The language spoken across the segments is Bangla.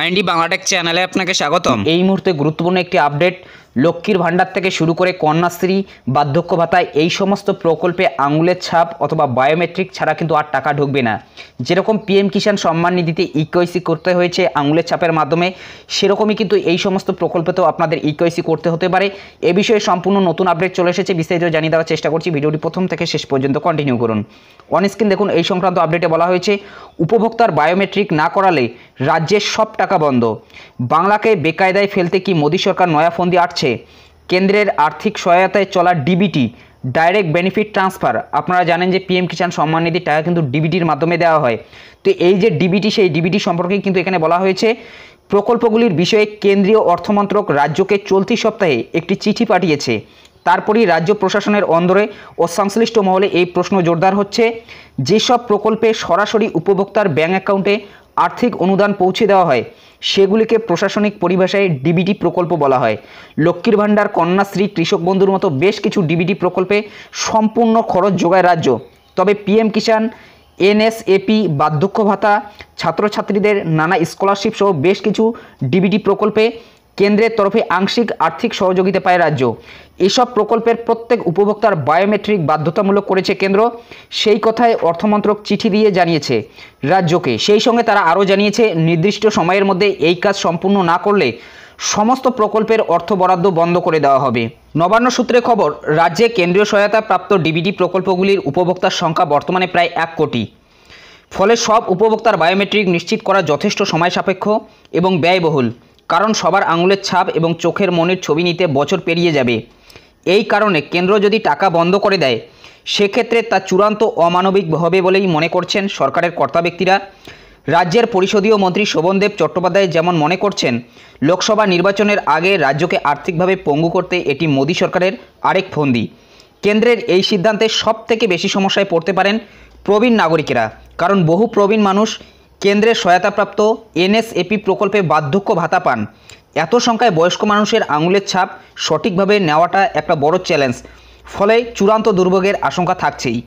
আইএনডি বাংলাটেক চ্যানেলে আপনাকে স্বাগতম এই মুহূর্তে গুরুত্বপূর্ণ একটি আপডেট লক্ষ্মীর ভাণ্ডার থেকে শুরু করে কন্যাশ্রী বার্ধক্য ভাতা এই সমস্ত প্রকল্পে আঙুলের ছাপ অথবা বায়োমেট্রিক ছাড়া কিন্তু আর টাকা ঢুকবে না যেরকম পিএম কিষাণ সম্মান নিধিতে ইকোয়াইসি e করতে হয়েছে আঙুলের ছাপের মাধ্যমে সেরকমই কিন্তু এই সমস্ত প্রকল্পেতেও আপনাদের ইকোয়াইসি e করতে হতে পারে এ বিষয়ে সম্পূর্ণ নতুন আপডেট চলে এসেছে বিস্তারিত জানিয়ে দেওয়ার চেষ্টা করছি ভিডিওটি প্রথম থেকে শেষ পর্যন্ত কন্টিনিউ করুন অনস্ক্রিন দেখুন এই সংক্রান্ত আপডেটে বলা হয়েছে উপভোক্তার বায়োমেট্রিক না করালে রাজ্যের সব টাকা বন্ধ বাংলাকে বেকায়দায় ফেলতে কি মোদী সরকার নয়া ফন্দি আটছে আছে কেন্দ্রের আর্থিক সহায়তায় চলা ডিবিটি ডাইরেক্ট বেনিফিট ট্রান্সফার আপনারা জানেন যে পিএম কিষাণ সম্মান নিধির টাকা কিন্তু ডিবিটির মাধ্যমে দেওয়া হয় তো এই যে ডিবিটি সেই ডিবিটি সম্পর্কে কিন্তু এখানে বলা হয়েছে প্রকল্পগুলির বিষয়ে কেন্দ্রীয় অর্থমন্ত্রক রাজ্যকে চলতি সপ্তাহে একটি চিঠি পাঠিয়েছে তারপরই রাজ্য প্রশাসনের অন্দরে ও সংশ্লিষ্ট মহলে এই প্রশ্ন জোরদার হচ্ছে যেসব প্রকল্পে সরাসরি উপভোক্তার ব্যাঙ্ক অ্যাকাউন্টে আর্থিক অনুদান পৌঁছে দেওয়া হয় সেগুলিকে প্রশাসনিক পরিভাষায় ডিবিটি প্রকল্প বলা হয় লক্ষ্মীর ভাণ্ডার কন্যাশ্রী কৃষক বন্ধুর মতো বেশ কিছু ডিবিটি প্রকল্পে সম্পূর্ণ খরচ যোগায় রাজ্য তবে পিএম কিষাণ এনএসএপি বার্ধক্য ভাতা ছাত্রছাত্রীদের নানা স্কলারশিপ সহ বেশ কিছু ডিবিটি প্রকল্পে কেন্দ্রের তরফে আংশিক আর্থিক সহযোগিতা পায় রাজ্য এসব প্রকল্পের প্রত্যেক উপভোক্তার বায়োমেট্রিক বাধ্যতামূলক করেছে কেন্দ্র সেই কথায় অর্থমন্ত্রক চিঠি দিয়ে জানিয়েছে রাজ্যকে সেই সঙ্গে তারা আরও জানিয়েছে নির্দিষ্ট সময়ের মধ্যে এই কাজ সম্পূর্ণ না করলে সমস্ত প্রকল্পের অর্থ বরাদ্দ বন্ধ করে দেওয়া হবে নবান্ন সূত্রে খবর রাজ্যে কেন্দ্রীয় সহায়তা প্রাপ্ত ডিবিডি প্রকল্পগুলির উপভোক্তার সংখ্যা বর্তমানে প্রায় এক কোটি ফলে সব উপভোক্তার বায়োমেট্রিক নিশ্চিত করা যথেষ্ট সময় সাপেক্ষ এবং ব্যয়বহুল কারণ সবার আঙুলের ছাপ এবং চোখের মনের ছবি নিতে বছর পেরিয়ে যাবে এই কারণে কেন্দ্র যদি টাকা বন্ধ করে দেয় সেক্ষেত্রে তা চূড়ান্ত অমানবিক হবে বলেই মনে করছেন সরকারের কর্তা ব্যক্তিরা রাজ্যের পরিষদীয় মন্ত্রী শোভনদেব চট্টোপাধ্যায় যেমন মনে করছেন লোকসভা নির্বাচনের আগে রাজ্যকে আর্থিকভাবে পঙ্গু করতে এটি মোদী সরকারের আরেক ফন্দি কেন্দ্রের এই সিদ্ধান্তে সব থেকে বেশি সমস্যায় পড়তে পারেন প্রবীণ নাগরিকেরা কারণ বহু প্রবীণ মানুষ কেন্দ্রের সহায়তাপ্রাপ্ত এনএসএপি প্রকল্পে বার্ধক্য ভাতা পান এত সংখ্যায় বয়স্ক মানুষের আঙুলের ছাপ সঠিকভাবে নেওয়াটা একটা বড় চ্যালেঞ্জ ফলে চূড়ান্ত দুর্ভোগের আশঙ্কা থাকছেই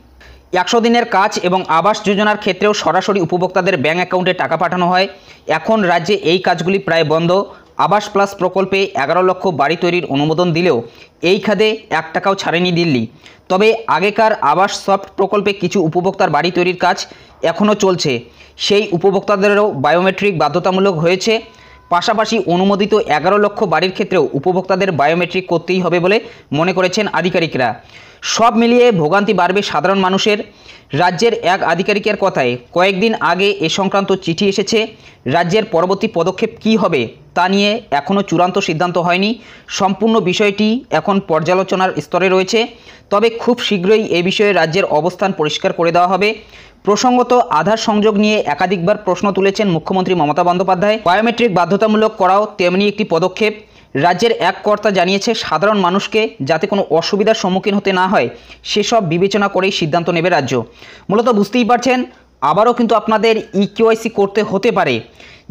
একশো দিনের কাজ এবং আবাস যোজনার ক্ষেত্রেও সরাসরি উপভোক্তাদের ব্যাঙ্ক অ্যাকাউন্টে টাকা পাঠানো হয় এখন রাজ্যে এই কাজগুলি প্রায় বন্ধ আবাস প্লাস প্রকল্পে এগারো লক্ষ বাড়ি তৈরির অনুমোদন দিলেও এই খাদে এক টাকাও ছাড়েনি দিল্লি তবে আগেকার আবাস সফট প্রকল্পে কিছু উপভোক্তার বাড়ি তৈরির কাজ এখনও চলছে সেই উপভোক্তাদেরও বায়োমেট্রিক বাধ্যতামূলক হয়েছে পাশাপাশি অনুমোদিত এগারো লক্ষ বাড়ির ক্ষেত্রেও উপভোক্তাদের বায়োমেট্রিক করতেই হবে বলে মনে করেছেন আধিকারিকরা সব মিলিয়ে ভোগান্তি বাড়বে সাধারণ মানুষের রাজ্যের এক আধিকারিকের কথায় কয়েকদিন আগে এ সংক্রান্ত চিঠি এসেছে রাজ্যের পরবর্তী পদক্ষেপ কি হবে তা নিয়ে এখনও চূড়ান্ত সিদ্ধান্ত হয়নি সম্পূর্ণ বিষয়টি এখন পর্যালোচনার স্তরে রয়েছে তবে খুব শীঘ্রই এ বিষয়ে রাজ্যের অবস্থান পরিষ্কার করে দেওয়া হবে প্রসঙ্গত আধার সংযোগ নিয়ে একাধিকবার প্রশ্ন তুলেছেন মুখ্যমন্ত্রী মমতা বন্দ্যোপাধ্যায় বায়োমেট্রিক বাধ্যতামূলক করাও তেমনি একটি পদক্ষেপ রাজ্যের এক কর্তা জানিয়েছে সাধারণ মানুষকে যাতে কোনো অসুবিধার সম্মুখীন হতে না হয় সেসব বিবেচনা করেই সিদ্ধান্ত নেবে রাজ্য মূলত বুঝতেই পারছেন আবারও কিন্তু আপনাদের ইকিওআইসি করতে হতে পারে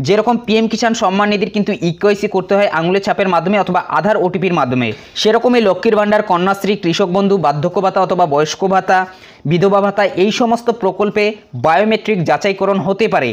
যেরকম পিএম কিষাণ সম্মান নিধির কিন্তু ইকোয়েসি e করতে হয় আঙুলের ছাপের মাধ্যমে অথবা আধার ওটিপির মাধ্যমে সেরকমই লক্ষ্মীর ভাণ্ডার কন্যাশ্রী কৃষক বন্ধু বার্ধক্য ভাতা অথবা বয়স্ক ভাতা বিধবা ভাতা এই সমস্ত প্রকল্পে বায়োমেট্রিক যাচাইকরণ হতে পারে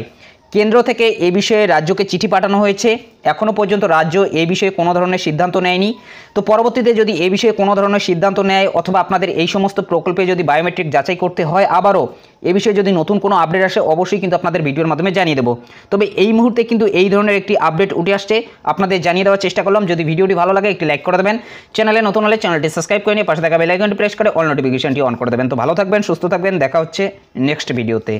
কেন্দ্র থেকে এ বিষয়ে রাজ্যকে চিঠি পাঠানো হয়েছে এখনও পর্যন্ত রাজ্য এ বিষয়ে কোনো ধরনের সিদ্ধান্ত নেয়নি তো পরবর্তীতে যদি এ বিষয়ে কোনো ধরনের সিদ্ধান্ত নেয় অথবা আপনাদের এই সমস্ত প্রকল্পে যদি বায়োমেট্রিক যাচাই করতে হয় আবারও এ বিষয়ে যদি নতুন কোনো আপডেট আসে অবশ্যই কিন্তু আপনাদের ভিডিওর মাধ্যমে জানিয়ে দেবো তবে এই মুহূর্তে কিন্তু এই ধরনের একটি আপডেট উঠে আসছে আপনাদের জানিয়ে দেওয়ার চেষ্টা করলাম যদি ভিডিওটি ভালো লাগে একটি লাইক করে দেবেন চ্যানেলে নতুন হলে চ্যানেলটি সাবস্ক্রাইব করে নিয়ে পাশে থাকা বেলাইকনটি প্রেস করে অল নোটিফিকেশনটি অন করে দেবেন তো ভালো থাকবেন সুস্থ থাকবেন দেখা হচ্ছে নেক্সট ভিডিওতে